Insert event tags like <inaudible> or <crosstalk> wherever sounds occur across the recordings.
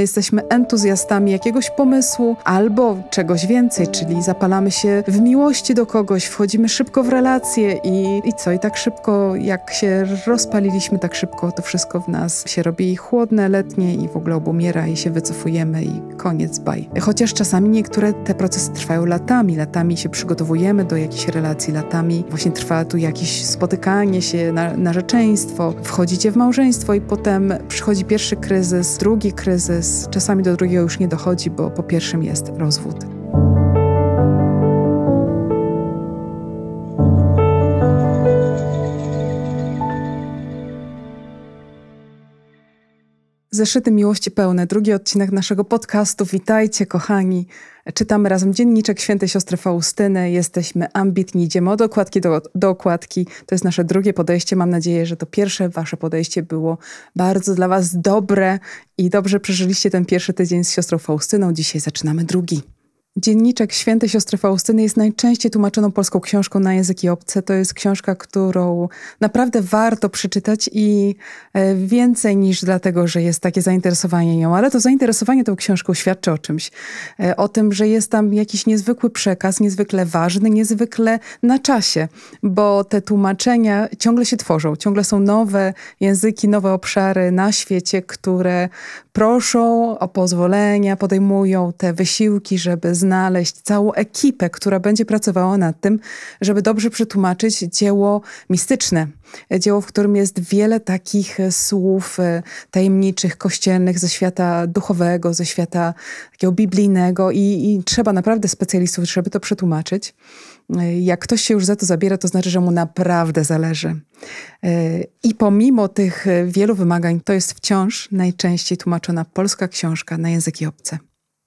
Jesteśmy entuzjastami jakiegoś pomysłu albo czegoś więcej, czyli zapalamy się w miłości do kogoś, wchodzimy szybko w relacje i, i co? I tak szybko, jak się rozpaliliśmy, tak szybko to wszystko w nas się robi chłodne, letnie i w ogóle obumiera i się wycofujemy i koniec, baj. Chociaż czasami niektóre te procesy trwają latami, latami się przygotowujemy do jakichś relacji, latami właśnie trwa tu jakieś spotykanie się, na, narzeczeństwo, wchodzicie w małżeństwo i potem przychodzi pierwszy kryzys, drugi kryzys, czasami do drugiego już nie dochodzi, bo po pierwszym jest rozwód. Zeszyty Miłości Pełne, drugi odcinek naszego podcastu. Witajcie, kochani. Czytamy razem dzienniczek świętej siostry Faustyny. Jesteśmy ambitni, idziemy od okładki do, do okładki. To jest nasze drugie podejście. Mam nadzieję, że to pierwsze wasze podejście było bardzo dla was dobre i dobrze przeżyliście ten pierwszy tydzień z siostrą Faustyną. Dzisiaj zaczynamy drugi. Dzienniczek Świętej Siostry Faustyny jest najczęściej tłumaczoną polską książką na języki obce. To jest książka, którą naprawdę warto przeczytać i e, więcej niż dlatego, że jest takie zainteresowanie nią, ale to zainteresowanie tą książką świadczy o czymś. E, o tym, że jest tam jakiś niezwykły przekaz, niezwykle ważny, niezwykle na czasie, bo te tłumaczenia ciągle się tworzą, ciągle są nowe języki, nowe obszary na świecie, które proszą o pozwolenia, podejmują te wysiłki, żeby znaleźć całą ekipę, która będzie pracowała nad tym, żeby dobrze przetłumaczyć dzieło mistyczne. Dzieło, w którym jest wiele takich słów e, tajemniczych, kościelnych ze świata duchowego, ze świata takiego biblijnego i, i trzeba naprawdę specjalistów, żeby to przetłumaczyć. E, jak ktoś się już za to zabiera, to znaczy, że mu naprawdę zależy. E, I pomimo tych e, wielu wymagań, to jest wciąż najczęściej tłumaczona polska książka na języki obce.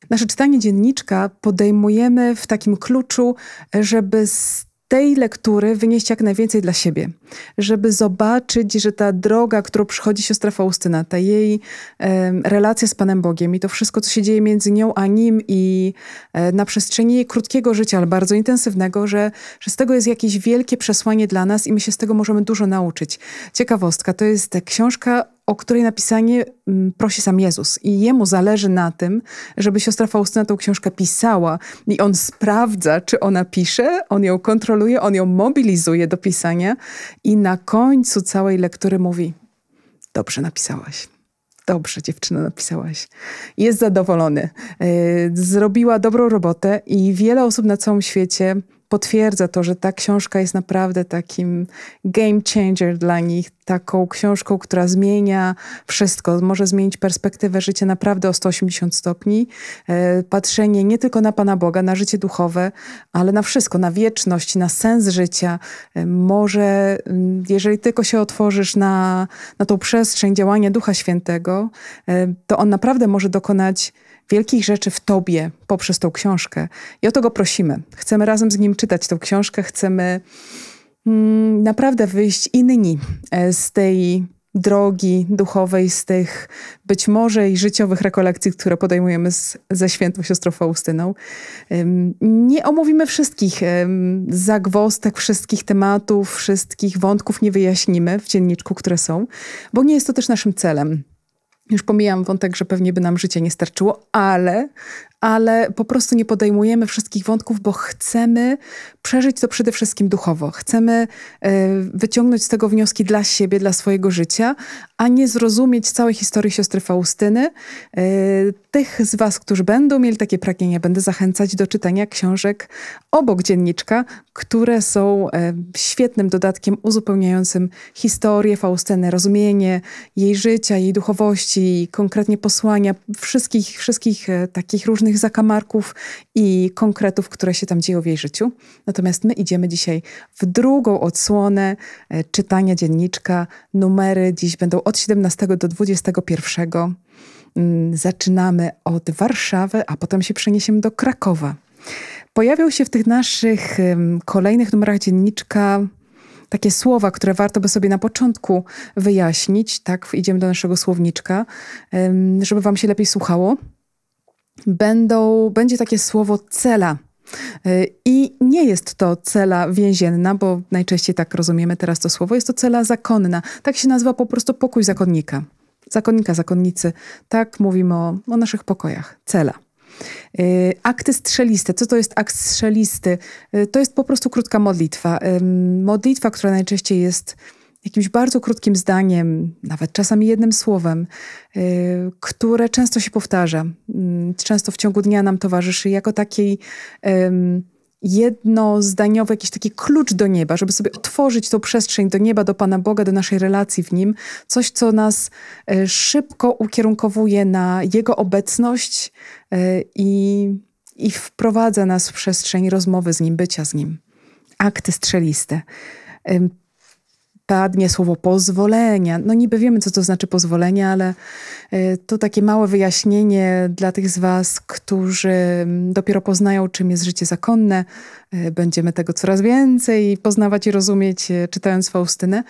Nasze czytanie dzienniczka podejmujemy w takim kluczu, e, żeby z tej lektury wynieść jak najwięcej dla siebie, żeby zobaczyć, że ta droga, którą przychodzi siostra Faustyna, ta jej e, relacja z Panem Bogiem i to wszystko, co się dzieje między nią a nim i e, na przestrzeni jej krótkiego życia, ale bardzo intensywnego, że, że z tego jest jakieś wielkie przesłanie dla nas i my się z tego możemy dużo nauczyć. Ciekawostka, to jest książka o której napisanie mm, prosi sam Jezus. I jemu zależy na tym, żeby siostra Faustyna tą książkę pisała. I on sprawdza, czy ona pisze, on ją kontroluje, on ją mobilizuje do pisania. I na końcu całej lektury mówi: Dobrze napisałaś. Dobrze, dziewczyna, napisałaś. Jest zadowolony. Y, zrobiła dobrą robotę i wiele osób na całym świecie potwierdza to, że ta książka jest naprawdę takim game changer dla nich, taką książką, która zmienia wszystko, może zmienić perspektywę życia naprawdę o 180 stopni, e, patrzenie nie tylko na Pana Boga, na życie duchowe, ale na wszystko, na wieczność, na sens życia. E, może, jeżeli tylko się otworzysz na, na tą przestrzeń działania Ducha Świętego, e, to on naprawdę może dokonać wielkich rzeczy w Tobie poprzez tą książkę. I o to go prosimy. Chcemy razem z nim czytać tą książkę, chcemy mm, naprawdę wyjść inni e, z tej drogi duchowej, z tych być może i życiowych rekolekcji, które podejmujemy z, ze świętą siostrą Faustyną. Nie omówimy wszystkich zagwostek, wszystkich tematów, wszystkich wątków nie wyjaśnimy w dzienniczku, które są, bo nie jest to też naszym celem. Już pomijam wątek, że pewnie by nam życie nie starczyło, ale ale po prostu nie podejmujemy wszystkich wątków, bo chcemy przeżyć to przede wszystkim duchowo. Chcemy e, wyciągnąć z tego wnioski dla siebie, dla swojego życia, a nie zrozumieć całej historii siostry Faustyny. E, tych z Was, którzy będą mieli takie pragnienia, będę zachęcać do czytania książek obok dzienniczka, które są e, świetnym dodatkiem uzupełniającym historię Faustyny, rozumienie jej życia, jej duchowości, konkretnie posłania wszystkich, wszystkich takich różnych różnych zakamarków i konkretów, które się tam dzieją w jej życiu. Natomiast my idziemy dzisiaj w drugą odsłonę e, czytania dzienniczka. Numery dziś będą od 17 do 21. Mm, zaczynamy od Warszawy, a potem się przeniesiemy do Krakowa. Pojawią się w tych naszych kolejnych numerach dzienniczka takie słowa, które warto by sobie na początku wyjaśnić, tak, idziemy do naszego słowniczka, żeby Wam się lepiej słuchało będą, będzie takie słowo cela. Y, I nie jest to cela więzienna, bo najczęściej tak rozumiemy teraz to słowo, jest to cela zakonna. Tak się nazywa po prostu pokój zakonnika. Zakonnika, zakonnicy. Tak mówimy o, o naszych pokojach. Cela. Y, akty strzeliste. Co to jest akt strzelisty? Y, to jest po prostu krótka modlitwa. Modlitwa, która najczęściej jest jakimś bardzo krótkim zdaniem, nawet czasami jednym słowem, y, które często się powtarza, mm, często w ciągu dnia nam towarzyszy, jako takiej jednozdaniowy jakiś taki klucz do nieba, żeby sobie otworzyć tą przestrzeń do nieba, do Pana Boga, do naszej relacji w Nim. Coś, co nas e, szybko ukierunkowuje na Jego obecność e, i, i wprowadza nas w przestrzeń rozmowy z Nim, bycia z Nim. Akty strzeliste padnie słowo pozwolenia. No niby wiemy, co to znaczy pozwolenia, ale y, to takie małe wyjaśnienie dla tych z Was, którzy mm, dopiero poznają, czym jest życie zakonne. Y, będziemy tego coraz więcej poznawać i rozumieć, y, czytając Faustynę.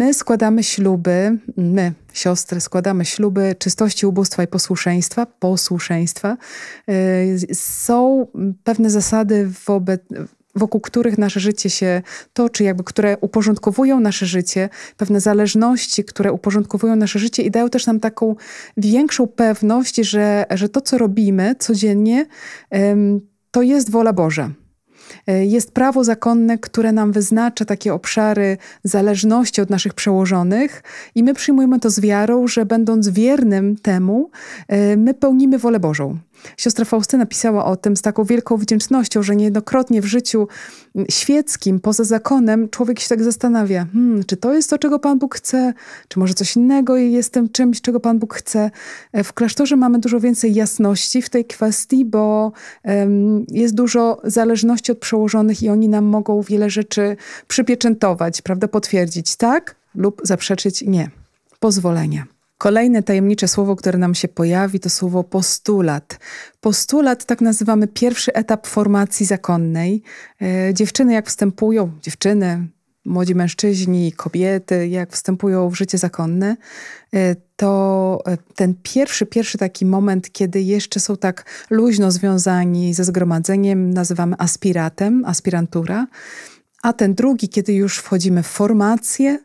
My składamy śluby, my, siostry, składamy śluby czystości, ubóstwa i posłuszeństwa. Posłuszeństwa. Są pewne zasady wobec, wokół których nasze życie się toczy, jakby które uporządkowują nasze życie, pewne zależności, które uporządkowują nasze życie i dają też nam taką większą pewność, że, że to, co robimy codziennie, to jest wola Boża. E, jest prawo zakonne, które nam wyznacza takie obszary zależności od naszych przełożonych, i my przyjmujemy to z wiarą, że będąc wiernym temu, e, my pełnimy wolę Bożą. Siostra Faustyna pisała o tym z taką wielką wdzięcznością, że niejednokrotnie w życiu świeckim, poza zakonem, człowiek się tak zastanawia, hmm, czy to jest to, czego Pan Bóg chce, czy może coś innego jestem czymś, czego Pan Bóg chce. E, w klasztorze mamy dużo więcej jasności w tej kwestii, bo um, jest dużo zależności od przełożonych i oni nam mogą wiele rzeczy przypieczętować, prawda, potwierdzić tak lub zaprzeczyć nie. Pozwolenie. Kolejne tajemnicze słowo, które nam się pojawi, to słowo postulat. Postulat tak nazywamy pierwszy etap formacji zakonnej. E, dziewczyny, jak wstępują, dziewczyny, młodzi mężczyźni, kobiety, jak wstępują w życie zakonne, e, to e, ten pierwszy, pierwszy taki moment, kiedy jeszcze są tak luźno związani ze zgromadzeniem, nazywamy aspiratem, aspirantura. A ten drugi, kiedy już wchodzimy w formację,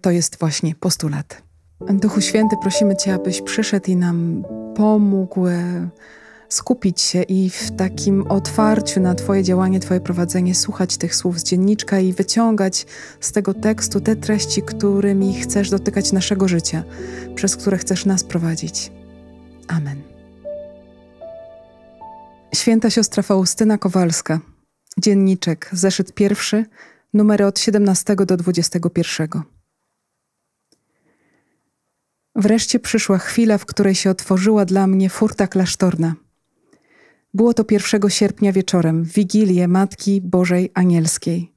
to jest właśnie postulat. Duchu Święty, prosimy Cię, abyś przyszedł i nam pomógł e, skupić się i w takim otwarciu na Twoje działanie, Twoje prowadzenie, słuchać tych słów z dzienniczka i wyciągać z tego tekstu te treści, którymi chcesz dotykać naszego życia, przez które chcesz nas prowadzić. Amen. Święta siostra Faustyna Kowalska, dzienniczek, zeszyt pierwszy, numery od 17 do 21. Wreszcie przyszła chwila, w której się otworzyła dla mnie furta klasztorna. Było to 1 sierpnia wieczorem, w Wigilię Matki Bożej Anielskiej.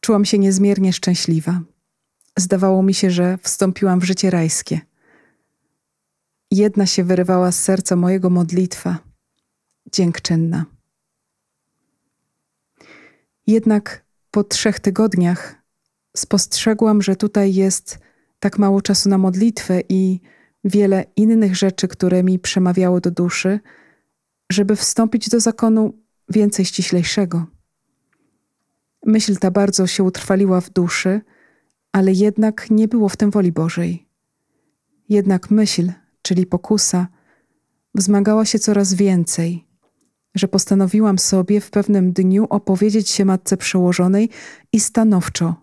Czułam się niezmiernie szczęśliwa. Zdawało mi się, że wstąpiłam w życie rajskie. Jedna się wyrywała z serca mojego modlitwa, dziękczynna. Jednak po trzech tygodniach spostrzegłam, że tutaj jest tak mało czasu na modlitwę i wiele innych rzeczy, które mi przemawiały do duszy, żeby wstąpić do zakonu więcej ściślejszego. Myśl ta bardzo się utrwaliła w duszy, ale jednak nie było w tym woli Bożej. Jednak myśl, czyli pokusa, wzmagała się coraz więcej, że postanowiłam sobie w pewnym dniu opowiedzieć się matce przełożonej i stanowczo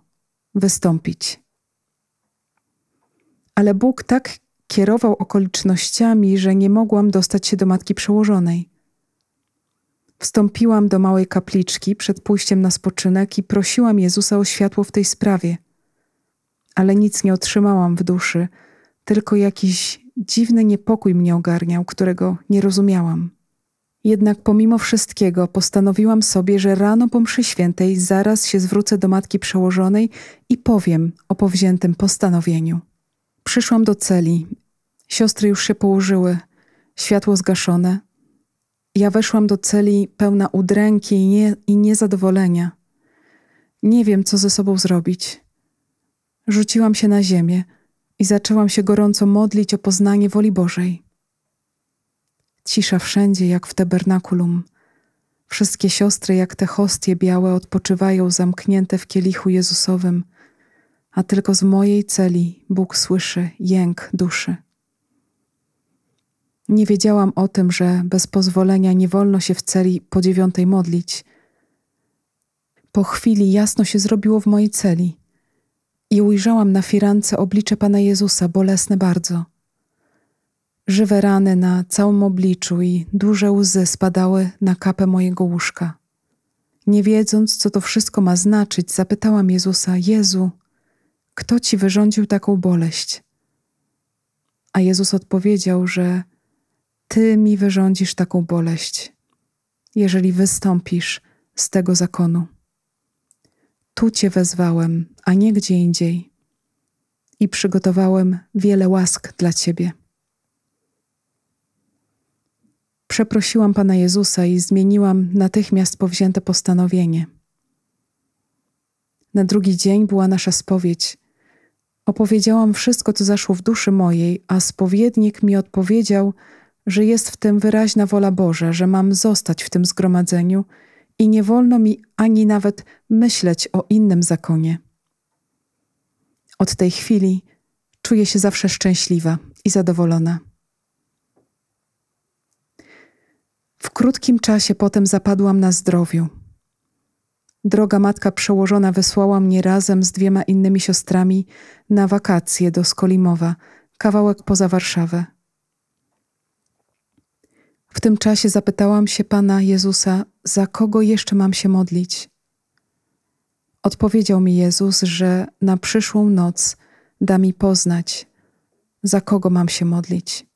wystąpić ale Bóg tak kierował okolicznościami, że nie mogłam dostać się do matki przełożonej. Wstąpiłam do małej kapliczki przed pójściem na spoczynek i prosiłam Jezusa o światło w tej sprawie. Ale nic nie otrzymałam w duszy, tylko jakiś dziwny niepokój mnie ogarniał, którego nie rozumiałam. Jednak pomimo wszystkiego postanowiłam sobie, że rano po mszy świętej zaraz się zwrócę do matki przełożonej i powiem o powziętym postanowieniu. Przyszłam do celi. Siostry już się położyły, światło zgaszone. Ja weszłam do celi pełna udręki i, nie, i niezadowolenia. Nie wiem, co ze sobą zrobić. Rzuciłam się na ziemię i zaczęłam się gorąco modlić o poznanie woli Bożej. Cisza wszędzie, jak w tabernakulum. Wszystkie siostry, jak te hostie białe, odpoczywają zamknięte w kielichu Jezusowym – a tylko z mojej celi Bóg słyszy jęk duszy. Nie wiedziałam o tym, że bez pozwolenia nie wolno się w celi po dziewiątej modlić. Po chwili jasno się zrobiło w mojej celi i ujrzałam na firance oblicze Pana Jezusa, bolesne bardzo. Żywe rany na całym obliczu i duże łzy spadały na kapę mojego łóżka. Nie wiedząc, co to wszystko ma znaczyć, zapytałam Jezusa: Jezu, kto ci wyrządził taką boleść? A Jezus odpowiedział, że Ty mi wyrządzisz taką boleść, jeżeli wystąpisz z tego zakonu. Tu Cię wezwałem, a nie gdzie indziej, i przygotowałem wiele łask dla Ciebie. Przeprosiłam Pana Jezusa i zmieniłam natychmiast powzięte postanowienie. Na drugi dzień była nasza spowiedź Opowiedziałam wszystko, co zaszło w duszy mojej, a spowiednik mi odpowiedział, że jest w tym wyraźna wola Boża, że mam zostać w tym zgromadzeniu i nie wolno mi ani nawet myśleć o innym zakonie. Od tej chwili czuję się zawsze szczęśliwa i zadowolona. W krótkim czasie potem zapadłam na zdrowiu droga matka przełożona wysłała mnie razem z dwiema innymi siostrami na wakacje do Skolimowa, kawałek poza Warszawę. W tym czasie zapytałam się Pana Jezusa, za kogo jeszcze mam się modlić? Odpowiedział mi Jezus, że na przyszłą noc da mi poznać, za kogo mam się modlić.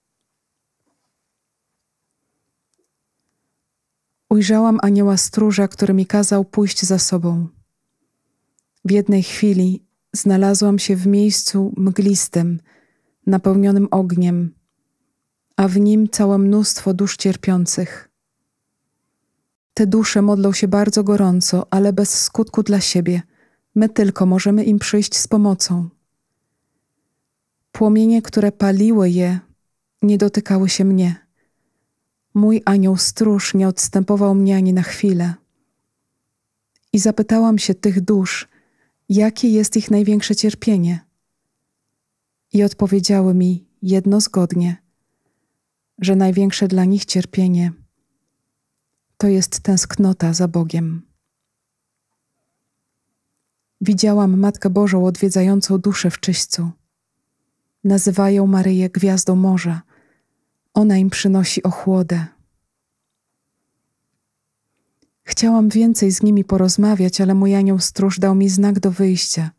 ujrzałam anioła stróża, który mi kazał pójść za sobą. W jednej chwili znalazłam się w miejscu mglistym, napełnionym ogniem, a w nim całe mnóstwo dusz cierpiących. Te dusze modlą się bardzo gorąco, ale bez skutku dla siebie. My tylko możemy im przyjść z pomocą. Płomienie, które paliły je, nie dotykały się mnie. Mój anioł stróż nie odstępował mnie ani na chwilę. I zapytałam się tych dusz, jakie jest ich największe cierpienie. I odpowiedziały mi jednozgodnie, że największe dla nich cierpienie to jest tęsknota za Bogiem. Widziałam Matkę Bożą odwiedzającą duszę w czyśćcu. Nazywają Maryję Gwiazdą Morza – ona im przynosi ochłodę. Chciałam więcej z nimi porozmawiać, ale mój anioł stróż dał mi znak do wyjścia.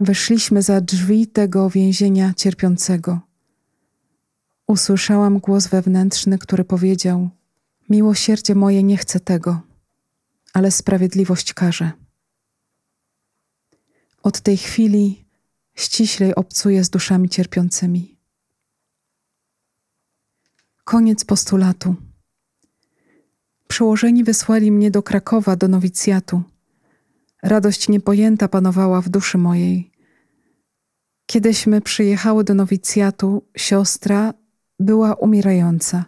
Weszliśmy za drzwi tego więzienia cierpiącego. Usłyszałam głos wewnętrzny, który powiedział: Miłosierdzie moje nie chce tego, ale sprawiedliwość karze. Od tej chwili ściślej obcuję z duszami cierpiącymi. Koniec postulatu. Przełożeni wysłali mnie do Krakowa, do nowicjatu. Radość niepojęta panowała w duszy mojej. Kiedyśmy przyjechały do nowicjatu, siostra była umierająca.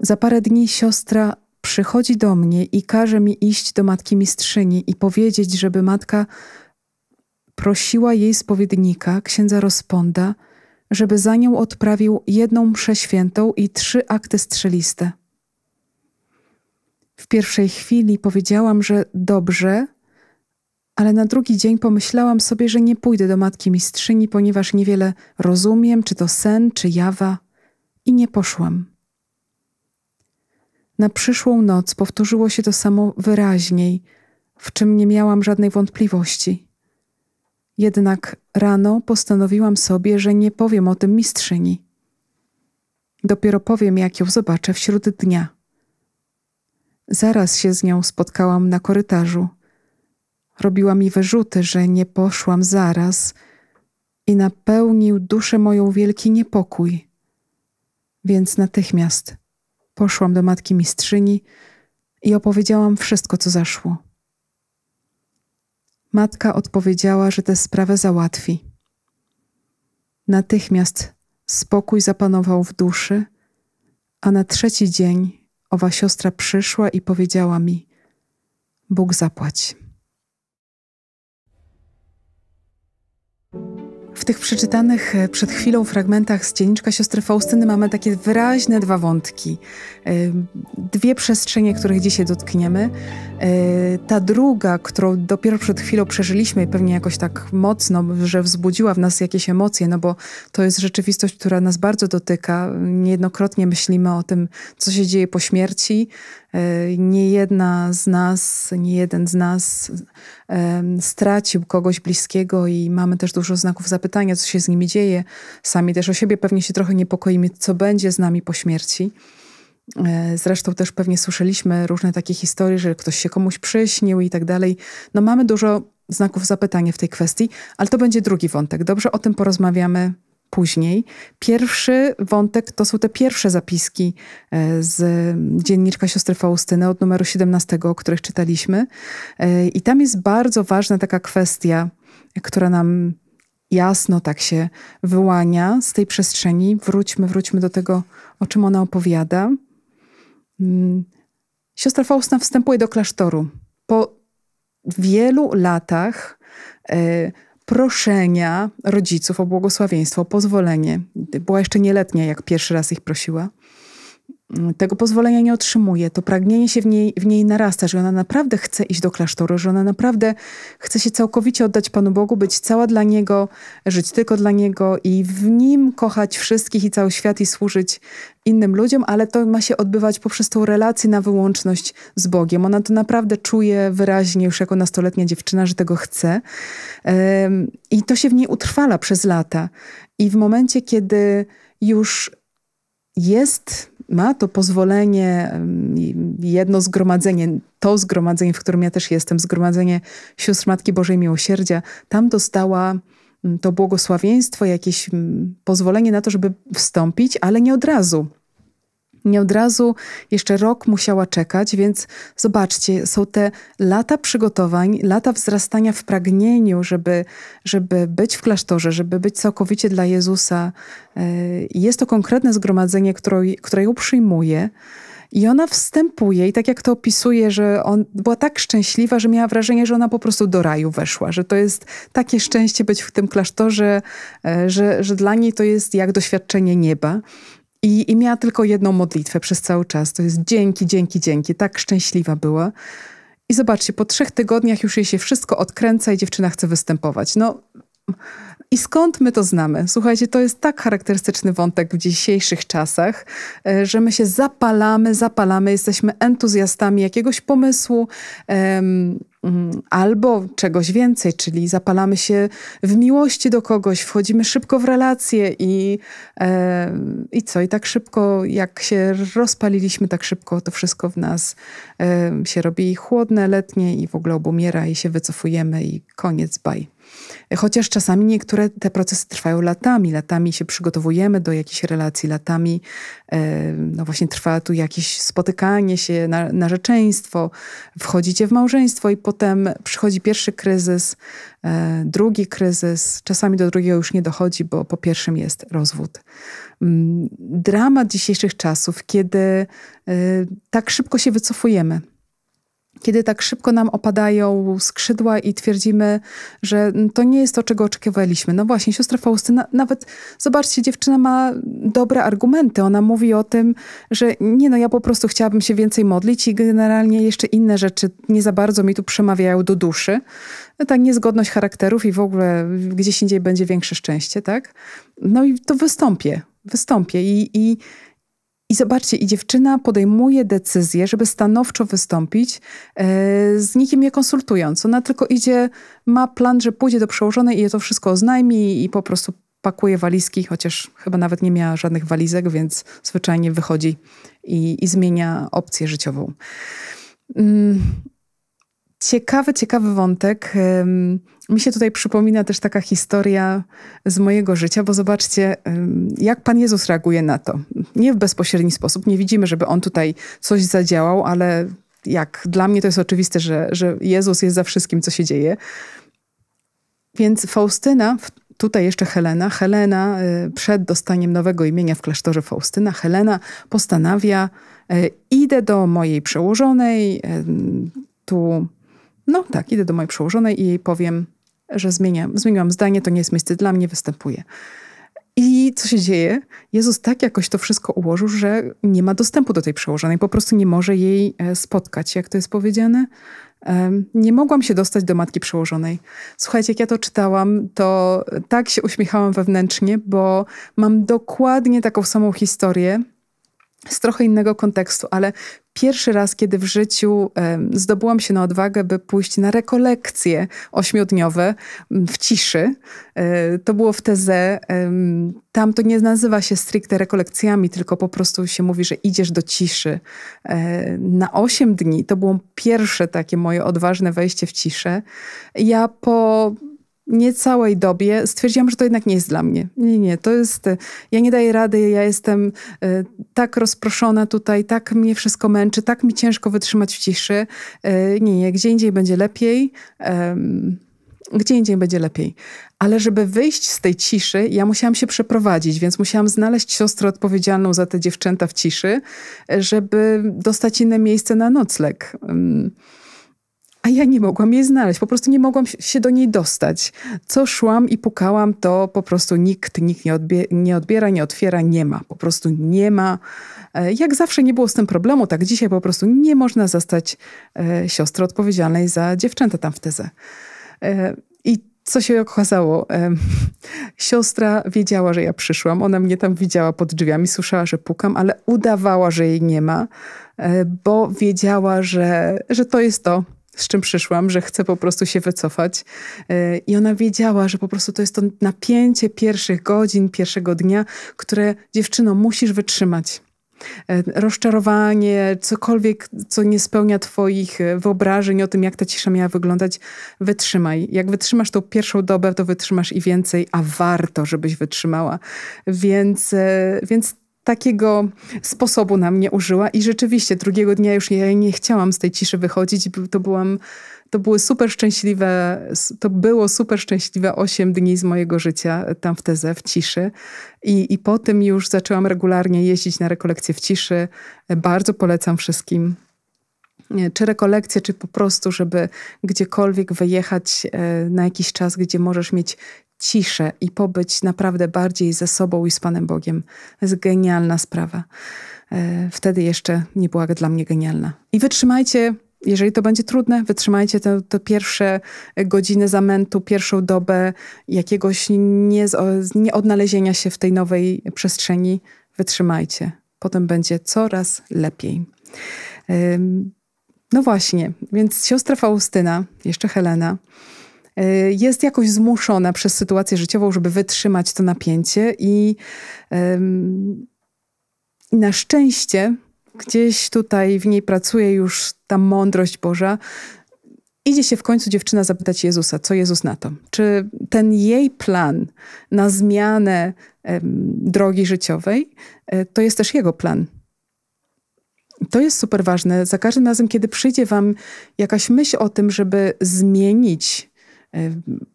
Za parę dni siostra przychodzi do mnie i każe mi iść do matki mistrzyni i powiedzieć, żeby matka prosiła jej spowiednika, księdza Rosponda żeby za nią odprawił jedną mszę świętą i trzy akty strzeliste. W pierwszej chwili powiedziałam, że dobrze, ale na drugi dzień pomyślałam sobie, że nie pójdę do matki mistrzyni, ponieważ niewiele rozumiem, czy to sen, czy jawa, i nie poszłam. Na przyszłą noc powtórzyło się to samo wyraźniej, w czym nie miałam żadnej wątpliwości. Jednak rano postanowiłam sobie, że nie powiem o tym mistrzyni. Dopiero powiem, jak ją zobaczę wśród dnia. Zaraz się z nią spotkałam na korytarzu. Robiła mi wyrzuty, że nie poszłam zaraz i napełnił duszę moją wielki niepokój. Więc natychmiast poszłam do matki mistrzyni i opowiedziałam wszystko, co zaszło. Matka odpowiedziała, że tę sprawę załatwi. Natychmiast spokój zapanował w duszy, a na trzeci dzień owa siostra przyszła i powiedziała mi: Bóg zapłać. tych przeczytanych e, przed chwilą fragmentach z dzienniczka siostry Faustyny mamy takie wyraźne dwa wątki. E, dwie przestrzenie, których dzisiaj dotkniemy. E, ta druga, którą dopiero przed chwilą przeżyliśmy i pewnie jakoś tak mocno, że wzbudziła w nas jakieś emocje, no bo to jest rzeczywistość, która nas bardzo dotyka. Niejednokrotnie myślimy o tym, co się dzieje po śmierci, E, nie jedna z nas, nie jeden z nas stracił kogoś bliskiego i mamy też dużo znaków zapytania, co się z nimi dzieje. Sami też o siebie pewnie się trochę niepokoimy, co będzie z nami po śmierci. E, zresztą też pewnie słyszeliśmy różne takie historie, że ktoś się komuś przyśnił i tak dalej. No mamy dużo znaków zapytania w tej kwestii, ale to będzie drugi wątek. Dobrze, o tym porozmawiamy później. Pierwszy wątek to są te pierwsze zapiski e, z dzienniczka siostry Faustyny od numeru 17, o których czytaliśmy. E, I tam jest bardzo ważna taka kwestia, która nam jasno tak się wyłania z tej przestrzeni. Wróćmy, wróćmy do tego, o czym ona opowiada. Mm. Siostra Faustyna wstępuje do klasztoru. Po wielu latach e, proszenia rodziców o błogosławieństwo, o pozwolenie. Była jeszcze nieletnia, jak pierwszy raz ich prosiła tego pozwolenia nie otrzymuje, to pragnienie się w niej, w niej narasta, że ona naprawdę chce iść do klasztoru, że ona naprawdę chce się całkowicie oddać Panu Bogu, być cała dla Niego, żyć tylko dla Niego i w Nim kochać wszystkich i cały świat i służyć innym ludziom, ale to ma się odbywać poprzez tą relację na wyłączność z Bogiem. Ona to naprawdę czuje wyraźnie już jako nastoletnia dziewczyna, że tego chce i to się w niej utrwala przez lata. I w momencie, kiedy już jest, ma to pozwolenie, jedno zgromadzenie, to zgromadzenie, w którym ja też jestem, zgromadzenie sióstr Matki Bożej Miłosierdzia, tam dostała mm, to błogosławieństwo, jakieś mm, pozwolenie na to, żeby wstąpić, ale nie od razu. Nie od razu jeszcze rok musiała czekać, więc zobaczcie, są te lata przygotowań, lata wzrastania w pragnieniu, żeby, żeby być w klasztorze, żeby być całkowicie dla Jezusa. E, jest to konkretne zgromadzenie, które, które ją przyjmuje. I ona wstępuje, i tak jak to opisuje, że on była tak szczęśliwa, że miała wrażenie, że ona po prostu do raju weszła, że to jest takie szczęście być w tym klasztorze, e, że, że dla niej to jest jak doświadczenie nieba. I, I miała tylko jedną modlitwę przez cały czas. To jest dzięki, dzięki, dzięki. Tak szczęśliwa była. I zobaczcie, po trzech tygodniach już jej się wszystko odkręca i dziewczyna chce występować. No i skąd my to znamy? Słuchajcie, to jest tak charakterystyczny wątek w dzisiejszych czasach, e, że my się zapalamy, zapalamy, jesteśmy entuzjastami jakiegoś pomysłu, um, Mm, albo czegoś więcej, czyli zapalamy się w miłości do kogoś, wchodzimy szybko w relacje i, e, i co? I tak szybko, jak się rozpaliliśmy tak szybko, to wszystko w nas e, się robi chłodne, letnie i w ogóle obumiera i się wycofujemy i koniec, baj. Chociaż czasami niektóre te procesy trwają latami. Latami się przygotowujemy do jakiejś relacji, latami e, no właśnie trwa tu jakieś spotykanie się, narzeczeństwo, wchodzicie w małżeństwo i potem przychodzi pierwszy kryzys, e, drugi kryzys. Czasami do drugiego już nie dochodzi, bo po pierwszym jest rozwód. Mm, dramat dzisiejszych czasów, kiedy e, tak szybko się wycofujemy kiedy tak szybko nam opadają skrzydła i twierdzimy, że to nie jest to, czego oczekiwaliśmy. No właśnie, siostra Faustyna, nawet zobaczcie, dziewczyna ma dobre argumenty. Ona mówi o tym, że nie no, ja po prostu chciałabym się więcej modlić i generalnie jeszcze inne rzeczy nie za bardzo mi tu przemawiają do duszy. No ta niezgodność charakterów i w ogóle gdzieś indziej będzie większe szczęście, tak? No i to wystąpię, wystąpię i, i i zobaczcie, i dziewczyna podejmuje decyzję, żeby stanowczo wystąpić yy, z nikim nie konsultując. Ona tylko idzie, ma plan, że pójdzie do przełożonej i je to wszystko oznajmi i po prostu pakuje walizki, chociaż chyba nawet nie miała żadnych walizek, więc zwyczajnie wychodzi i, i zmienia opcję życiową. Yy. Ciekawy, ciekawy wątek. Mi się tutaj przypomina też taka historia z mojego życia, bo zobaczcie, jak Pan Jezus reaguje na to. Nie w bezpośredni sposób, nie widzimy, żeby On tutaj coś zadziałał, ale jak dla mnie to jest oczywiste, że, że Jezus jest za wszystkim, co się dzieje. Więc Faustyna, tutaj jeszcze Helena, Helena e, przed dostaniem nowego imienia w klasztorze Faustyna, Helena postanawia, e, idę do mojej przełożonej, tu no tak, idę do mojej przełożonej i jej powiem, że zmieniłam zdanie, to nie jest miejsce dla mnie, występuję. I co się dzieje? Jezus tak jakoś to wszystko ułożył, że nie ma dostępu do tej przełożonej, po prostu nie może jej e, spotkać, jak to jest powiedziane. Nie mogłam się dostać do matki przełożonej. Słuchajcie, jak ja to czytałam, to tak się uśmiechałam wewnętrznie, bo mam dokładnie taką samą historię z trochę innego kontekstu, ale pierwszy raz, kiedy w życiu zdobyłam się na odwagę, by pójść na rekolekcje ośmiodniowe mm, w ciszy, e, to było w TZ. Tam to nie nazywa się stricte rekolekcjami, tylko po prostu się mówi, że idziesz do ciszy. E, na 8 dni to było pierwsze takie moje odważne wejście w ciszę. Ja po niecałej dobie stwierdziłam, że to jednak nie jest dla mnie. Nie, nie, to jest, e, ja nie daję rady, ja jestem e, tak rozproszona tutaj, tak mnie wszystko męczy, tak mi ciężko wytrzymać w ciszy. E, nie, nie, gdzie indziej będzie lepiej. Gdzie indziej będzie lepiej. Ale żeby wyjść z tej ciszy, ja musiałam się przeprowadzić, więc musiałam znaleźć siostrę odpowiedzialną za te dziewczęta w ciszy, żeby dostać inne miejsce na nocleg a ja nie mogłam jej znaleźć, po prostu nie mogłam się do niej dostać. Co szłam i pukałam, to po prostu nikt, nikt nie, odbie nie odbiera, nie otwiera, nie ma, po prostu nie ma. E, jak zawsze nie było z tym problemu, tak dzisiaj po prostu nie można zastać e, siostry odpowiedzialnej za dziewczęta tam w tezę. E, I co się okazało? E, <laughs> siostra wiedziała, że ja przyszłam. Ona mnie tam widziała pod drzwiami, słyszała, że pukam, ale udawała, że jej nie ma, e, bo wiedziała, że, że to jest to, z czym przyszłam, że chcę po prostu się wycofać. Y, I ona wiedziała, że po prostu to jest to napięcie pierwszych godzin, pierwszego dnia, które dziewczyno musisz wytrzymać y, rozczarowanie, cokolwiek, co nie spełnia Twoich y, wyobrażeń o tym, jak ta cisza miała wyglądać, wytrzymaj. Jak wytrzymasz tą pierwszą dobę, to wytrzymasz i więcej, a warto, żebyś wytrzymała. Więc, więc takiego sposobu na mnie użyła i rzeczywiście drugiego dnia już ja nie chciałam z tej ciszy wychodzić. To byłam, to były super szczęśliwe, to było super szczęśliwe 8 dni z mojego życia tam w Teze, w ciszy. I, I po tym już zaczęłam regularnie jeździć na rekolekcje w ciszy. Bardzo polecam wszystkim e, czy rekolekcje, czy po prostu, żeby gdziekolwiek wyjechać e, na jakiś czas, gdzie możesz mieć ciszę i pobyć naprawdę bardziej ze sobą i z Panem Bogiem. To jest genialna sprawa. E, wtedy jeszcze nie była dla mnie genialna. I wytrzymajcie jeżeli to będzie trudne, wytrzymajcie te, te, pierwsze godziny zamętu, pierwszą dobę jakiegoś nie, nieodnalezienia się w tej nowej przestrzeni. Wytrzymajcie. Potem będzie coraz lepiej. No właśnie, więc siostra Faustyna, jeszcze Helena, Y, jest jakoś zmuszona przez sytuację życiową, żeby wytrzymać to napięcie i na szczęście gdzieś tutaj w niej pracuje już ta mądrość Boża. Idzie się w końcu dziewczyna zapytać Jezusa, co Jezus na to? Czy ten jej plan na zmianę drogi życiowej e, to jest też jego plan? To jest super ważne. Za każdym razem, kiedy przyjdzie Wam jakaś myśl o tym, żeby zmienić Y,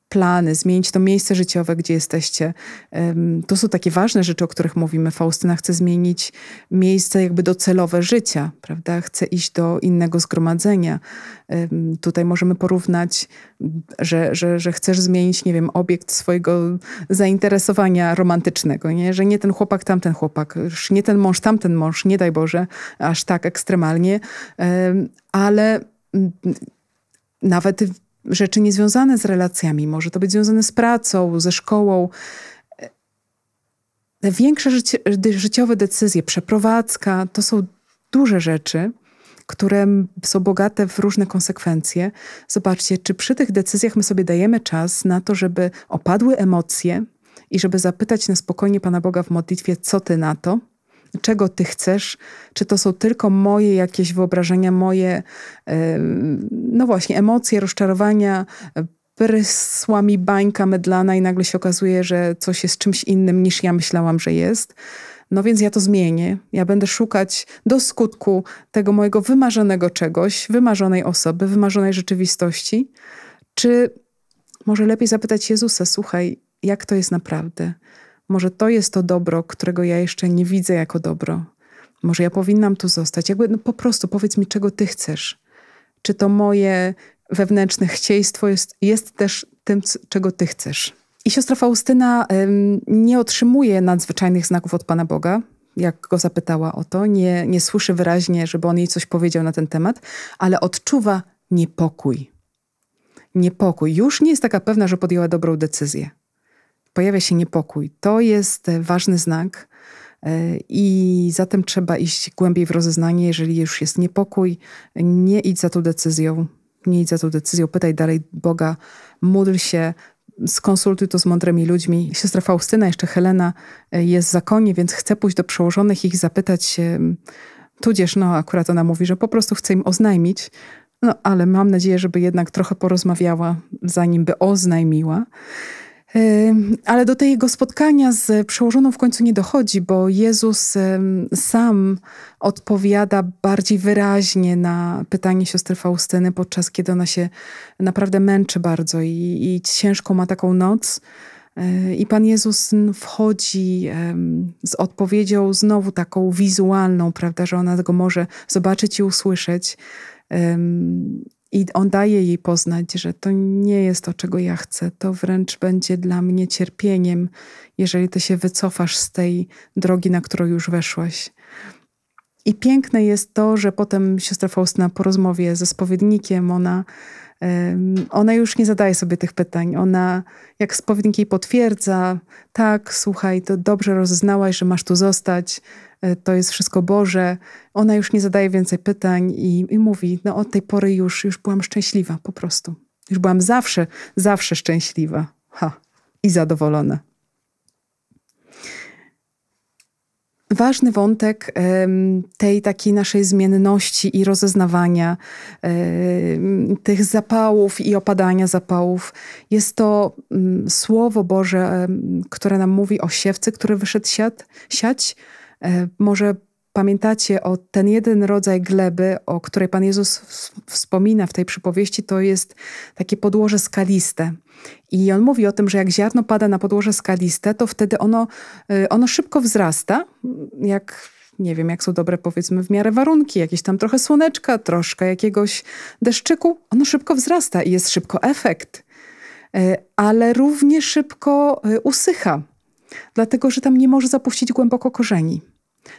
plany, zmienić to miejsce życiowe, gdzie jesteście. To są takie ważne rzeczy, o których mówimy. Faustyna chce zmienić miejsce jakby docelowe życia, prawda? Chce iść do innego zgromadzenia. Tutaj możemy porównać, że, że, że chcesz zmienić, nie wiem, obiekt swojego zainteresowania romantycznego, nie? Że nie ten chłopak, tamten chłopak, nie ten mąż, tamten mąż, nie daj Boże, aż tak ekstremalnie, ale mm, nawet rzeczy niezwiązane z relacjami, może to być związane z pracą, ze szkołą. Te większe życi życiowe decyzje, przeprowadzka, to są duże rzeczy, które są bogate w różne konsekwencje. Zobaczcie, czy przy tych decyzjach my sobie dajemy czas na to, żeby opadły emocje i żeby zapytać na spokojnie Pana Boga w modlitwie, co Ty na to, czego ty chcesz, czy to są tylko moje jakieś wyobrażenia, moje, no właśnie, emocje, rozczarowania, prysła mi bańka mydlana i nagle się okazuje, że coś jest czymś innym niż ja myślałam, że jest. No więc ja to zmienię. Ja będę szukać do skutku tego mojego wymarzonego czegoś, wymarzonej osoby, wymarzonej rzeczywistości. Czy może lepiej zapytać Jezusa, słuchaj, jak to jest naprawdę? może to jest to dobro, którego ja jeszcze nie widzę jako dobro. Może ja powinnam tu zostać. Jakby no po prostu powiedz mi, czego ty chcesz. Czy to moje wewnętrzne chcieństwo jest, jest też tym, czego ty chcesz. I siostra Faustyna ym, nie otrzymuje nadzwyczajnych znaków od Pana Boga, jak go zapytała o to, nie, nie słyszy wyraźnie, żeby on jej coś powiedział na ten temat, ale odczuwa niepokój. Niepokój. Już nie jest taka pewna, że podjęła dobrą decyzję pojawia się niepokój. To jest e, ważny znak. E, I zatem trzeba iść głębiej w rozeznanie, jeżeli już jest niepokój, nie idź za tą decyzją, nie idź za tą decyzją, pytaj dalej Boga, módl się, skonsultuj to z mądrymi ludźmi. Siostra Faustyna, jeszcze Helena e, jest w zakonie, więc chce pójść do przełożonych i ich zapytać, tudzież no akurat ona mówi, że po prostu chce im oznajmić, no ale mam nadzieję, żeby jednak trochę porozmawiała, zanim by oznajmiła. Ale do tego spotkania z przełożoną w końcu nie dochodzi, bo Jezus sam odpowiada bardziej wyraźnie na pytanie siostry Faustyny, podczas kiedy ona się naprawdę męczy bardzo i, i ciężko ma taką noc. Yy, I Pan Jezus wchodzi z odpowiedzią znowu taką wizualną, prawda, że ona tego może zobaczyć i usłyszeć. I on daje jej poznać, że to nie jest to, czego ja chcę. To wręcz będzie dla mnie cierpieniem, jeżeli ty się wycofasz z tej drogi, na którą już weszłaś. I piękne jest to, że potem siostra Faustyna po rozmowie ze spowiednikiem, ona ona już nie zadaje sobie tych pytań. Ona, jak spowiednik jej potwierdza, tak, słuchaj, to dobrze rozeznałaś, że masz tu zostać, e, to jest wszystko Boże. Ona już nie zadaje więcej pytań i, i mówi, no od tej pory już, już byłam szczęśliwa po prostu. Już byłam zawsze, zawsze szczęśliwa. Ha. I zadowolona. ważny wątek tej takiej naszej zmienności i rozeznawania tych zapałów i opadania zapałów. Jest to Słowo Boże, które nam mówi o siewcy, który wyszedł siat, siać. E, może Pamiętacie o ten jeden rodzaj gleby, o której Pan Jezus wspomina w tej przypowieści, to jest takie podłoże skaliste. I on mówi o tym, że jak ziarno pada na podłoże skaliste, to wtedy ono, y, ono szybko wzrasta, jak nie wiem, jak są dobre powiedzmy w miarę warunki, jakieś tam trochę słoneczka, troszkę jakiegoś deszczyku, ono szybko wzrasta i jest szybko efekt, y, ale równie szybko y, usycha, dlatego że tam nie może zapuścić głęboko korzeni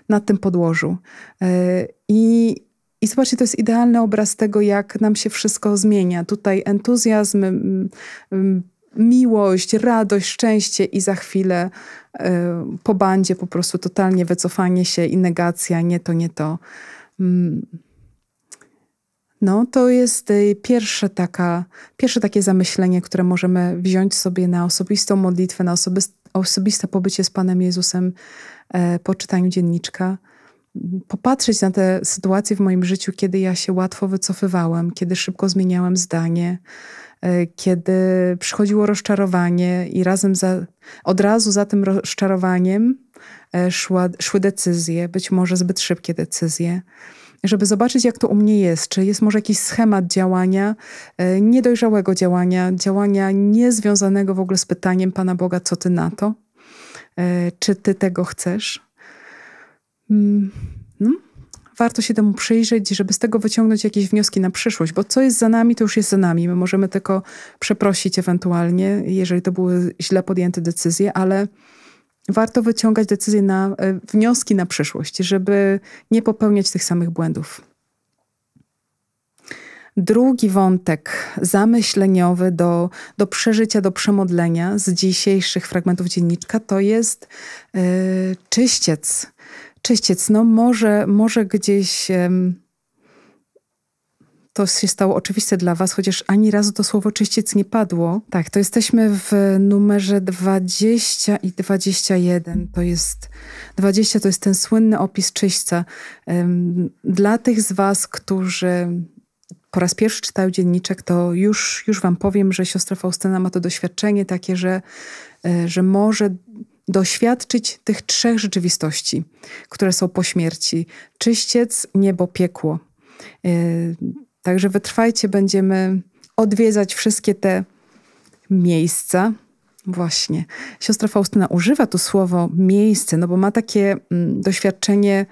na tym podłożu. E, I, i zobaczcie, to jest idealny obraz tego, jak nam się wszystko zmienia. Tutaj entuzjazm, miłość, radość, szczęście i za chwilę e, po bandzie po prostu totalnie wycofanie się i negacja, nie to, nie to. Mm. No, to jest y, pierwsze, taka, pierwsze takie zamyślenie, które możemy wziąć sobie na osobistą modlitwę, na osobiste, osobiste pobycie z Panem Jezusem E, po czytaniu dzienniczka, popatrzeć na te sytuacje w moim życiu, kiedy ja się łatwo wycofywałem, kiedy szybko zmieniałem zdanie, e, kiedy przychodziło rozczarowanie i razem za, od razu za tym rozczarowaniem e, szła, szły decyzje, być może zbyt szybkie decyzje. Żeby zobaczyć, jak to u mnie jest, czy jest może jakiś schemat działania, niedojrzałego działania, działania niezwiązanego w ogóle z pytaniem Pana Boga, co ty na to E, czy ty tego chcesz? Mm, no, warto się temu przyjrzeć, żeby z tego wyciągnąć jakieś wnioski na przyszłość, bo co jest za nami, to już jest za nami. My możemy tylko przeprosić ewentualnie, jeżeli to były źle podjęte decyzje, ale warto wyciągać decyzje na e, wnioski na przyszłość, żeby nie popełniać tych samych błędów drugi wątek zamyśleniowy do, do przeżycia, do przemodlenia z dzisiejszych fragmentów dzienniczka to jest yy, czyściec. Czyściec, no może, może gdzieś. Yy, to się stało oczywiste dla Was, chociaż ani razu to słowo czyściec nie padło. Tak, to jesteśmy w numerze 20 i 21. To jest 20 to jest ten słynny opis czyśćca. Dla tych z Was, którzy po raz pierwszy czytał dzienniczek, to już, już wam powiem, że siostra Faustyna ma to doświadczenie takie, że, e, że może doświadczyć tych trzech rzeczywistości, które są po śmierci. Czyściec, niebo, piekło. E, także wytrwajcie, będziemy odwiedzać wszystkie te miejsca. Właśnie. Siostra Faustyna używa tu słowo miejsce, no bo ma takie mm, doświadczenie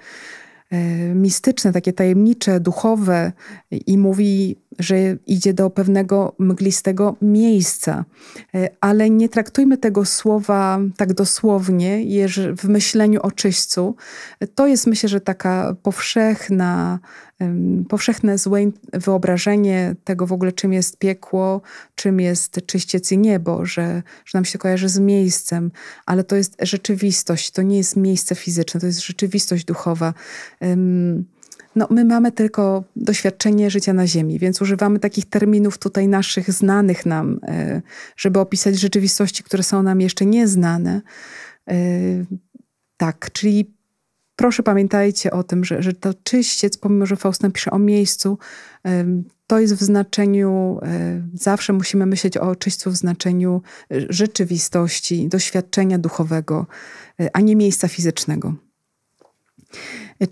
E, mistyczne, takie tajemnicze, duchowe i mówi że idzie do pewnego mglistego miejsca. E, ale nie traktujmy tego słowa tak dosłownie w myśleniu o czyśćcu. To jest myślę, że taka powszechna, powszechne złe wyobrażenie tego w ogóle, czym jest piekło, czym jest czyściec i niebo, że, że nam się kojarzy z miejscem, ale to jest rzeczywistość, to nie jest miejsce fizyczne, to jest rzeczywistość duchowa. No, my mamy tylko doświadczenie życia na Ziemi, więc używamy takich terminów tutaj naszych, znanych nam, e, żeby opisać rzeczywistości, które są nam jeszcze nieznane. E, tak, czyli proszę pamiętajcie o tym, że, że to czyściec, pomimo że Faust pisze o miejscu, e, to jest w znaczeniu, zawsze musimy myśleć o czyśćcu w znaczeniu rzeczywistości, doświadczenia duchowego, a nie miejsca fizycznego.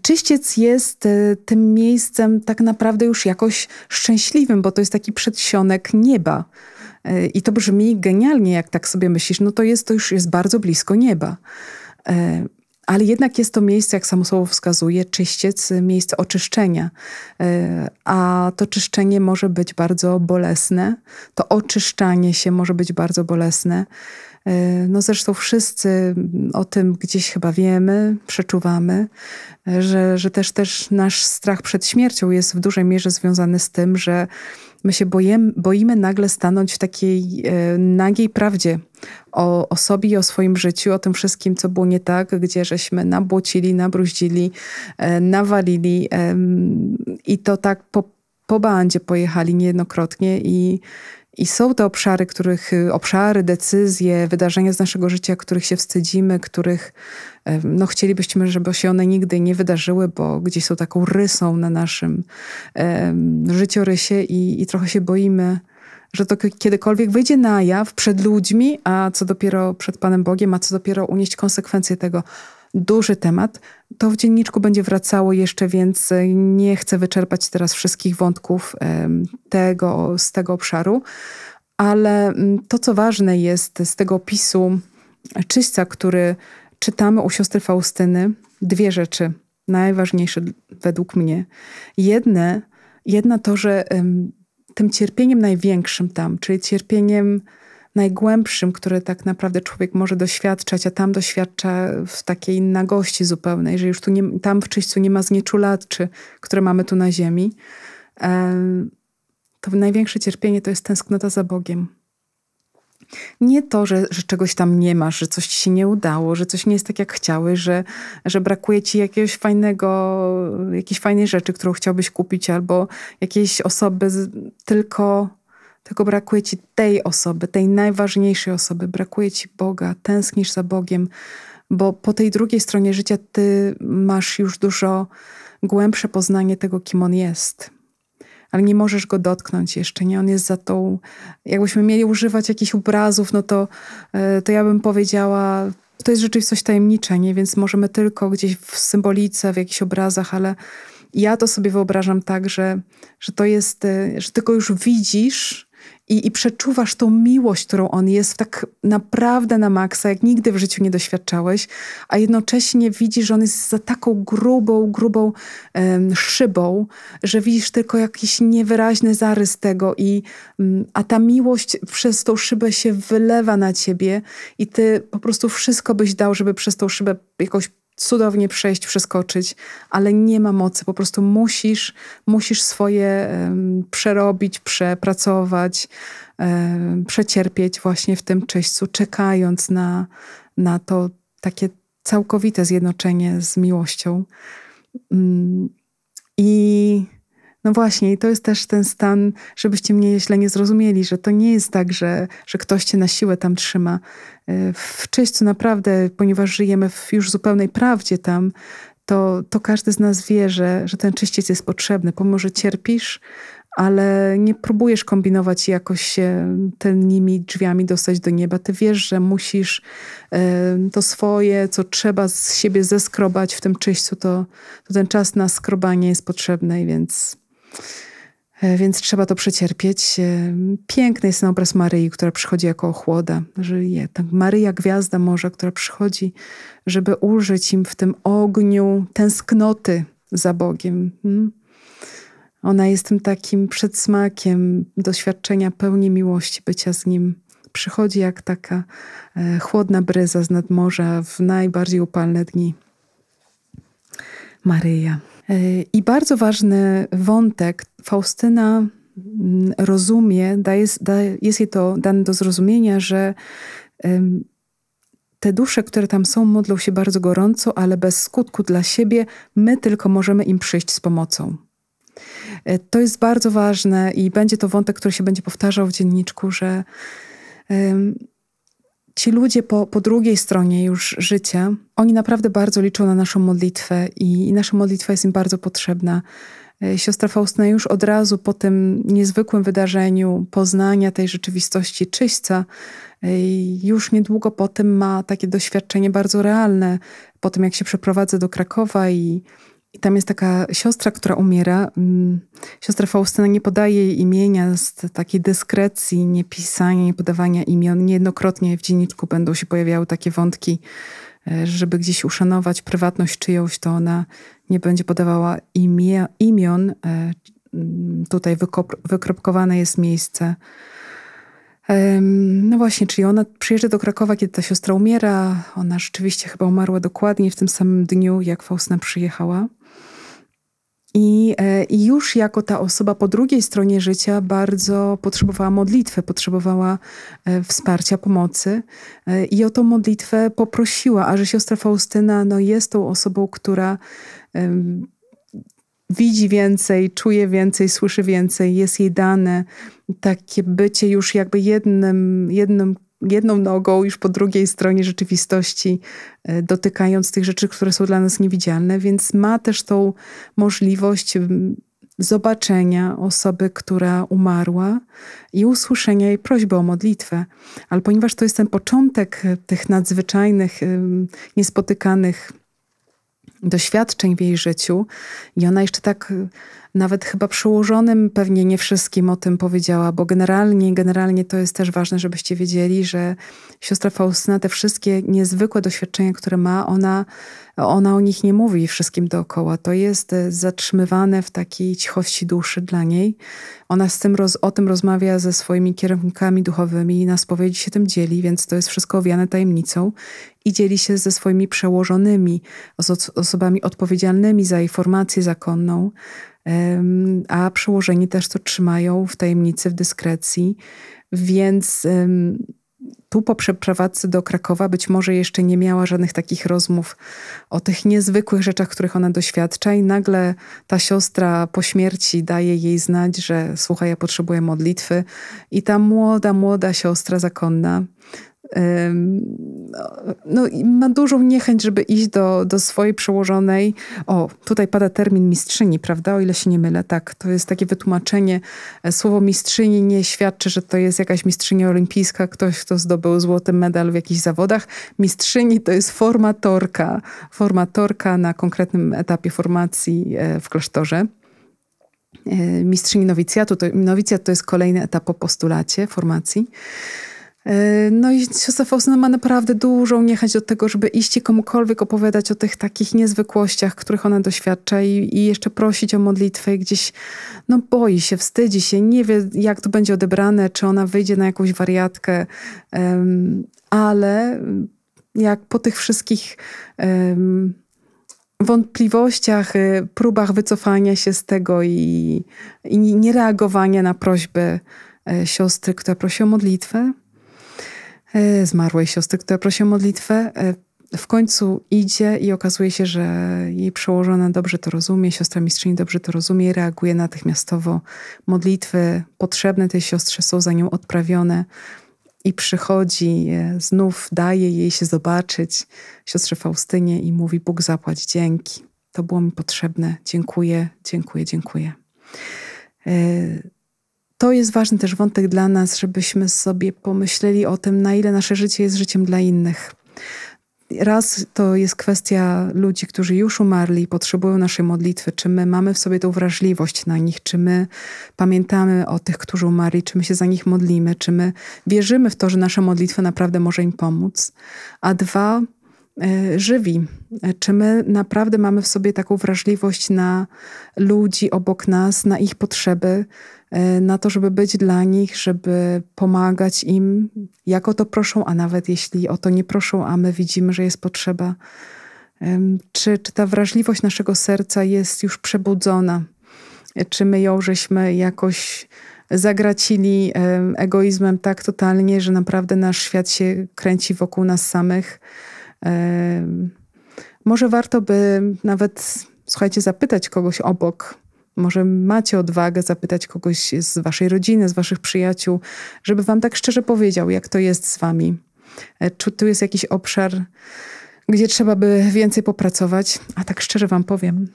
Czyściec jest e, tym miejscem tak naprawdę już jakoś szczęśliwym, bo to jest taki przedsionek nieba. E, I to brzmi genialnie, jak tak sobie myślisz, no to jest to już jest bardzo blisko nieba. E, ale jednak jest to miejsce, jak samo słowo wskazuje, czyściec, miejsce oczyszczenia. A to czyszczenie może być bardzo bolesne, to oczyszczanie się może być bardzo bolesne. E, no zresztą wszyscy o tym gdzieś chyba wiemy, przeczuwamy, e, że, że też, też nasz strach przed śmiercią jest w dużej mierze związany z tym, że my się boimy, boimy nagle stanąć w takiej e, nagiej prawdzie o, o sobie i o swoim życiu, o tym wszystkim, co było nie tak, gdzie żeśmy nabłocili, nabruździli, e, nawalili e, i to tak po, po bandzie pojechali niejednokrotnie i i są te obszary, których y, obszary, decyzje, wydarzenia z naszego życia, których się wstydzimy, których no, chcielibyśmy, żeby się one nigdy nie wydarzyły, bo gdzieś są taką rysą na naszym um, życiorysie i, i trochę się boimy, że to kiedykolwiek wyjdzie na jaw przed ludźmi, a co dopiero przed Panem Bogiem, a co dopiero unieść konsekwencje tego. Duży temat, to w dzienniczku będzie wracało jeszcze, więc e, nie chcę wyczerpać teraz wszystkich wątków tego, z tego obszaru. Ale mm, to, co ważne jest z tego opisu czyśca, który czytamy u siostry Faustyny, dwie rzeczy najważniejsze według mnie. Jedne, jedna to, że tym cierpieniem największym tam, czyli cierpieniem najgłębszym, które tak naprawdę człowiek może doświadczać, a tam doświadcza w takiej nagości zupełnej, że już tu nie, tam w czyściu nie ma znieczulaczy, które mamy tu na ziemi, to największe cierpienie to jest tęsknota za Bogiem. Nie to, że, że, czegoś tam nie masz, że coś ci się nie udało, że coś nie jest tak jak chciałeś, że, że brakuje ci jakiegoś fajnego, jakiejś fajnej rzeczy, którą chciałbyś kupić, albo jakiejś osoby, z, tylko tylko brakuje ci tej osoby, tej najważniejszej osoby, brakuje ci Boga, tęsknisz za Bogiem, bo po tej drugiej stronie życia ty masz już dużo głębsze poznanie tego, kim on jest. Ale nie możesz go dotknąć jeszcze, nie? On jest za tą. Jakbyśmy mieli używać jakichś obrazów, no to, e, to ja bym powiedziała, to jest rzeczywiście coś tajemnicze, nie? Więc możemy tylko gdzieś w symbolice, w jakichś obrazach, ale ja to sobie wyobrażam tak, że, że to jest, e, że tylko już widzisz, i, i przeczuwasz tą miłość, którą on jest tak naprawdę na maksa, jak nigdy w życiu nie doświadczałeś, a jednocześnie widzisz, że on jest za taką grubą, grubą um, szybą, że widzisz tylko jakiś niewyraźny zarys tego i um, a ta miłość przez tą szybę się wylewa na ciebie i ty po prostu wszystko byś dał, żeby przez tą szybę jakoś cudownie przejść, przeskoczyć, ale nie ma mocy. Po prostu musisz, musisz swoje um, przerobić, przepracować, um, przecierpieć właśnie w tym czyśćcu, czekając na, na to takie całkowite zjednoczenie z miłością. Um, I no właśnie, i to jest też ten stan, żebyście mnie źle nie zrozumieli, że to nie jest tak, że, że ktoś cię na siłę tam trzyma. E, w czyśćcu naprawdę, ponieważ żyjemy w już zupełnej prawdzie tam, to, to każdy z nas wie, że, że ten czyściec jest potrzebny. Pomoże cierpisz, ale nie próbujesz kombinować i jakoś się tymi drzwiami dostać do nieba. Ty wiesz, że musisz e, to swoje, co trzeba z siebie zeskrobać w tym czyściu, to, to ten czas na skrobanie jest potrzebny, więc E, więc trzeba to przecierpieć. E, piękny jest ten obraz Maryi, która przychodzi jako ochłoda. Żyje. Tak Maryja, gwiazda morza, która przychodzi, żeby ulżyć im w tym ogniu tęsknoty za Bogiem. Hmm? Ona jest tym takim przedsmakiem doświadczenia pełni miłości, bycia z Nim. Przychodzi jak taka e, chłodna bryza z nadmorza w najbardziej upalne dni. Maryja. I bardzo ważny wątek Faustyna mm, rozumie, daje, daje, jest jej to dane do zrozumienia, że te dusze, które tam są, modlą się bardzo gorąco, ale bez skutku dla siebie, my tylko możemy im przyjść z pomocą. E, to jest bardzo ważne i będzie to wątek, który się będzie powtarzał w dzienniczku, że ci ludzie po, po drugiej stronie już życia, oni naprawdę bardzo liczą na naszą modlitwę i, i nasza modlitwa jest im bardzo potrzebna. E, siostra Faustyna już od razu po tym niezwykłym wydarzeniu poznania tej rzeczywistości czyśca, e, już niedługo po tym ma takie doświadczenie bardzo realne, po tym jak się przeprowadza do Krakowa i i tam jest taka siostra, która umiera. Mm, siostra Faustyna nie podaje jej imienia z takiej dyskrecji, nie pisania, nie podawania imion. Niejednokrotnie w dzienniczku będą się pojawiały takie wątki, e, żeby gdzieś uszanować prywatność czyjąś, to ona nie będzie podawała imię, imion. E, mm, tutaj wykropkowane jest miejsce. No właśnie, czyli ona przyjeżdża do Krakowa, kiedy ta siostra umiera. Ona rzeczywiście chyba umarła dokładnie w tym samym dniu, jak Faustyna przyjechała. E, I, już jako ta osoba po drugiej stronie życia bardzo potrzebowała modlitwy, potrzebowała e, wsparcia, pomocy. E, I o tą modlitwę poprosiła, a że siostra Faustyna no, jest tą osobą, która um, widzi więcej, czuje więcej, słyszy więcej, jest jej dane. Takie bycie już jakby jednym, jednym jedną nogą już po drugiej stronie rzeczywistości, e, dotykając tych rzeczy, które są dla nas niewidzialne, więc ma też tą możliwość zobaczenia osoby, która umarła i usłyszenia jej prośby o modlitwę. Ale ponieważ to jest ten początek e, tych nadzwyczajnych, e, niespotykanych doświadczeń w jej życiu i ona jeszcze tak nawet chyba przełożonym pewnie nie wszystkim o tym powiedziała, bo generalnie, generalnie to jest też ważne, żebyście wiedzieli, że siostra Faustyna te wszystkie niezwykłe doświadczenia, które ma, ona, ona o nich nie mówi wszystkim dookoła. To jest zatrzymywane w takiej cichości duszy dla niej. Ona z tym roz, o tym rozmawia ze swoimi kierownikami duchowymi i na spowiedzi się tym dzieli, więc to jest wszystko owiane tajemnicą i dzieli się ze swoimi przełożonymi, z osobami odpowiedzialnymi za jej formację zakonną a przełożeni też to trzymają w tajemnicy, w dyskrecji, więc tu po przeprowadzce do Krakowa być może jeszcze nie miała żadnych takich rozmów o tych niezwykłych rzeczach, których ona doświadcza i nagle ta siostra po śmierci daje jej znać, że słuchaj, ja potrzebuję modlitwy i ta młoda, młoda siostra zakonna no, ma dużą niechęć, żeby iść do, do swojej przełożonej. O, tutaj pada termin mistrzyni, prawda? O ile się nie mylę, tak. To jest takie wytłumaczenie. E, słowo mistrzyni nie świadczy, że to jest jakaś mistrzyni olimpijska, ktoś, kto zdobył złoty medal w jakichś zawodach. Mistrzyni to jest formatorka. Formatorka na konkretnym etapie formacji e, w klasztorze e, mistrzyni nowicjatu. To, nowicjat to jest kolejny etap po postulacie formacji. E, no i siostra Faustyna ma naprawdę dużą niechęć do tego, żeby iść i komukolwiek opowiadać o tych takich niezwykłościach, których ona doświadcza i, i, jeszcze prosić o modlitwę i gdzieś no boi się, wstydzi się, nie wie jak to będzie odebrane, czy ona wyjdzie na jakąś wariatkę, um, ale jak po tych wszystkich um, wątpliwościach, y, próbach wycofania się z tego i, i niereagowania na prośby e, siostry, która prosi o modlitwę, E, zmarłej siostry, która prosi o modlitwę. E, w końcu idzie i okazuje się, że jej przełożona dobrze to rozumie, siostra mistrzyni dobrze to rozumie, reaguje natychmiastowo. Modlitwy potrzebne tej siostrze są za nią odprawione i przychodzi, e, znów daje jej się zobaczyć siostrze Faustynie i mówi: Bóg zapłać, dzięki. To było mi potrzebne. Dziękuję, dziękuję, dziękuję. Yy, to jest ważny też wątek dla nas, żebyśmy sobie pomyśleli o tym, na ile nasze życie jest życiem dla innych. Raz to jest kwestia ludzi, którzy już umarli i potrzebują naszej modlitwy. Czy my mamy w sobie tą wrażliwość na nich? Czy my pamiętamy o tych, którzy umarli? Czy my się za nich modlimy? Czy my wierzymy w to, że nasza modlitwa naprawdę może im pomóc? A dwa, e, żywi? E, czy my naprawdę mamy w sobie taką wrażliwość na ludzi obok nas, na ich potrzeby? E, na to, żeby być dla nich, żeby pomagać im, jak o to proszą, a nawet jeśli o to nie proszą, a my widzimy, że jest potrzeba. Czy, czy ta wrażliwość naszego serca jest już przebudzona? Czy my ją żeśmy jakoś zagracili egoizmem tak totalnie, że naprawdę nasz świat się kręci wokół nas samych? Może warto by nawet, słuchajcie, zapytać kogoś obok, może macie odwagę zapytać kogoś z waszej rodziny, z waszych przyjaciół, żeby wam tak szczerze powiedział, jak to jest z wami. E, czy tu jest jakiś obszar, gdzie trzeba by więcej popracować? A tak szczerze wam powiem,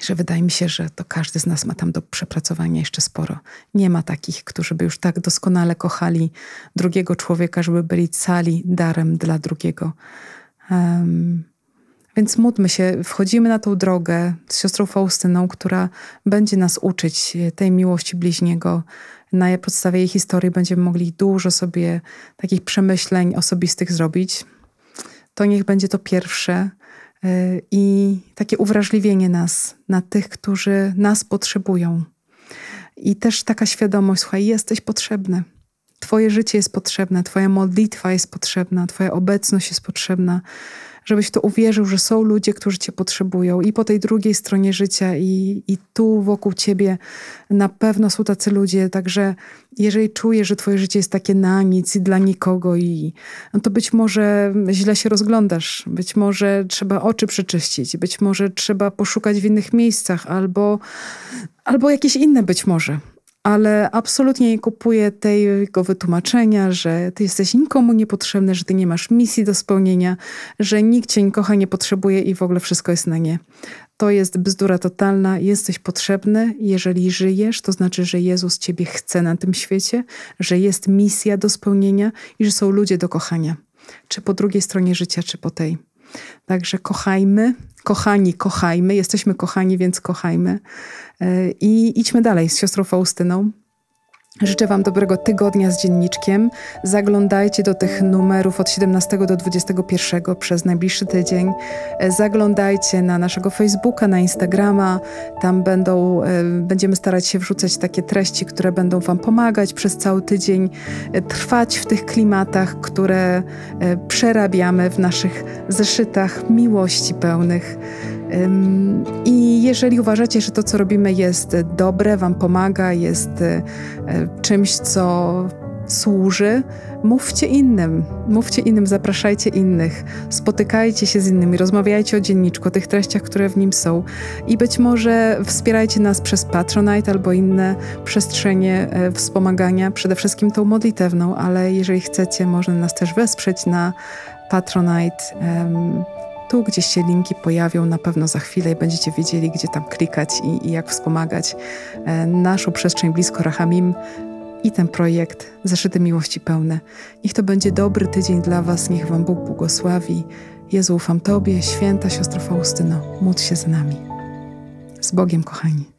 że wydaje mi się, że to każdy z nas ma tam do przepracowania jeszcze sporo. Nie ma takich, którzy by już tak doskonale kochali drugiego człowieka, żeby byli cali darem dla drugiego. Um, więc módlmy się, wchodzimy na tą drogę z siostrą Faustyną, która będzie nas uczyć e, tej miłości bliźniego. Na podstawie jej historii będziemy mogli dużo sobie takich przemyśleń osobistych zrobić. To niech będzie to pierwsze e, i takie uwrażliwienie nas na tych, którzy nas potrzebują. I też taka świadomość, słuchaj, jesteś potrzebny. Twoje życie jest potrzebne, Twoja modlitwa jest potrzebna, Twoja obecność jest potrzebna żebyś to uwierzył, że są ludzie, którzy cię potrzebują i po tej drugiej stronie życia, i, i tu wokół ciebie na pewno są tacy ludzie. Także jeżeli czujesz, że twoje życie jest takie na nic i dla nikogo, i, no to być może źle się rozglądasz, być może trzeba oczy przeczyścić, być może trzeba poszukać w innych miejscach albo, albo jakieś inne być może ale absolutnie nie kupuję tego wytłumaczenia, że ty jesteś nikomu niepotrzebny, że ty nie masz misji do spełnienia, że nikt cię nie kocha, nie potrzebuje i w ogóle wszystko jest na nie. To jest bzdura totalna. Jesteś potrzebny, jeżeli żyjesz, to znaczy, że Jezus ciebie chce na tym świecie, że jest misja do spełnienia i że są ludzie do kochania. Czy po drugiej stronie życia, czy po tej. Także kochajmy, kochani, kochajmy, jesteśmy kochani, więc kochajmy e, i idźmy dalej z siostrą Faustyną. Życzę Wam dobrego tygodnia z dzienniczkiem. Zaglądajcie do tych numerów od 17 do 21 przez najbliższy tydzień. E, zaglądajcie na naszego Facebooka, na Instagrama. Tam będą, e, będziemy starać się wrzucać takie treści, które będą Wam pomagać przez cały tydzień e, trwać w tych klimatach, które przerabiamy w naszych zeszytach miłości pełnych. I jeżeli uważacie, że to, co robimy, jest dobre, Wam pomaga, jest e, czymś, co służy, mówcie innym, mówcie innym, zapraszajcie innych, spotykajcie się z innymi, rozmawiajcie o dzienniczku, o tych treściach, które w nim są i być może wspierajcie nas przez Patronite albo inne przestrzenie e, wspomagania, przede wszystkim tą modlitewną, ale jeżeli chcecie, można nas też wesprzeć na Patronite. Um, kontaktu. Gdzieś się linki pojawią na pewno za chwilę i będziecie wiedzieli, gdzie tam klikać i, i jak wspomagać e, naszą przestrzeń blisko Rahamim i ten projekt Zeszyty Miłości Pełne. Niech to będzie dobry tydzień dla Was, niech Wam Bóg błogosławi. Jezu, ufam Tobie, święta siostro Faustyno, módl się z nami. Z Bogiem, kochani.